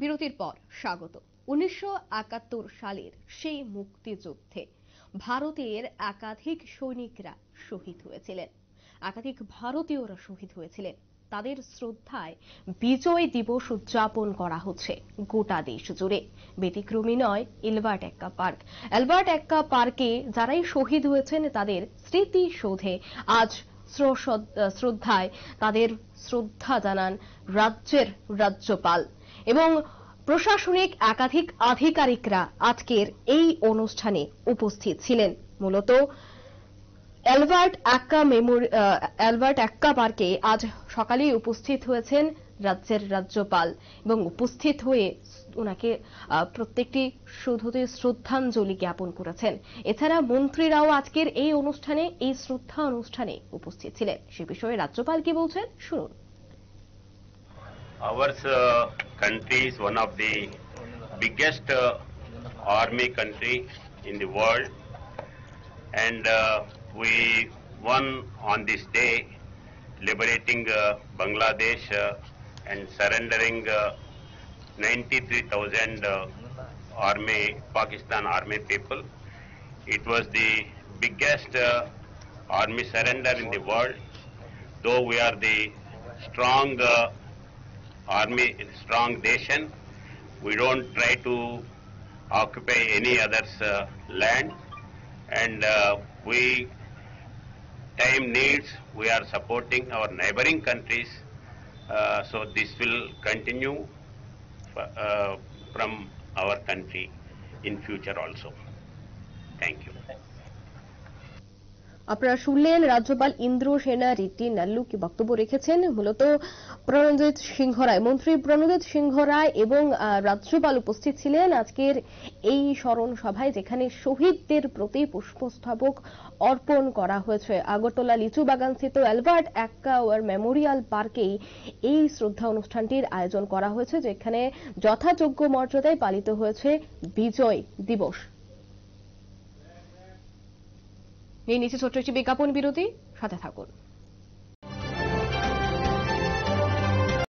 বিরতির পর স্বাগত উনিশশো সালের সেই মুক্তিযুদ্ধে ভারতের একাধিক সৈনিকরা শহীদ হয়েছিলেন একাধিক ভারতীয়রা শহীদ হয়েছিলেন তাদের শ্রদ্ধায় বিজয় দিবস উদযাপন করা হচ্ছে গোটা দেশ জুড়ে ব্যতিক্রমী নয় Albert Ekka park Albert Ekka পার্কে যারাই শহীদ হয়েছেন তাদের স্মৃতি শোধে আজ শ্রদ্ধায় তাদের শ্রদ্ধা জানান রাজ্যের রাজ্যপাল এবং প্রশাসনিক একাধিক আধিকারিকরা আজকের এই অনুষ্ঠানে উপস্থিত ছিলেন মূলত Albert Ekka memory Albert Ekka পার্কে আজ সকালে উপস্থিত হয়েছেন রাজ্যের রাজ্যপাল এবং উপস্থিত হয়ে ওনাকে প্রত্যেকটি শুধুতে শ্রদ্ধাঞ্জলি জ্ঞাপন করেছেন এছাড়া মন্ত্রীরাও আজকের এই অনুষ্ঠানে এই শ্রদ্ধা অনুষ্ঠানে উপস্থিত ছিলেন সে বিষয়ে রাজ্যপাল কি বলছেন শুনুন Our uh, country is one of the biggest uh, army country in the world and uh, we won on this day liberating uh, Bangladesh uh, and surrendering uh, 93,000 army Pakistan army people. It was the biggest army surrender in the world though we are the strong uh, army is a strong nation. We don't try to occupy any other's uh, land. And uh, we, time needs, we are supporting our neighboring countries. Uh, so this will continue uh, from our country in future also. Thank you. আপনারা শুনলেন রাজ্যপাল ইন্দ্র সেনা রেড্ডি নাল্লু কি বক্তব্য রেখেছেন মূলত প্রণজিৎ সিংহ রায় মন্ত্রী প্রণজিৎ সিংহ রায় এবং রাজ্যপাল উপস্থিত ছিলেন আজকের এই স্মরণ সভায় যেখানে শহীদদের প্রতি পুষ্পস্তবক অর্পণ করা হয়েছে আগরতলা লিচু বাগান স্থিত অ্যালবার্ট ওয়ার মেমোরিয়াল পার্কেই এই শ্রদ্ধা অনুষ্ঠানটির আয়োজন করা হয়েছে যেখানে যথাযোগ্য মর্যাদায় পালিত হয়েছে বিজয় দিবস নিয়ে নিচে ছোট্ট একটি বিজ্ঞাপন বিরতি সাথে থাকুন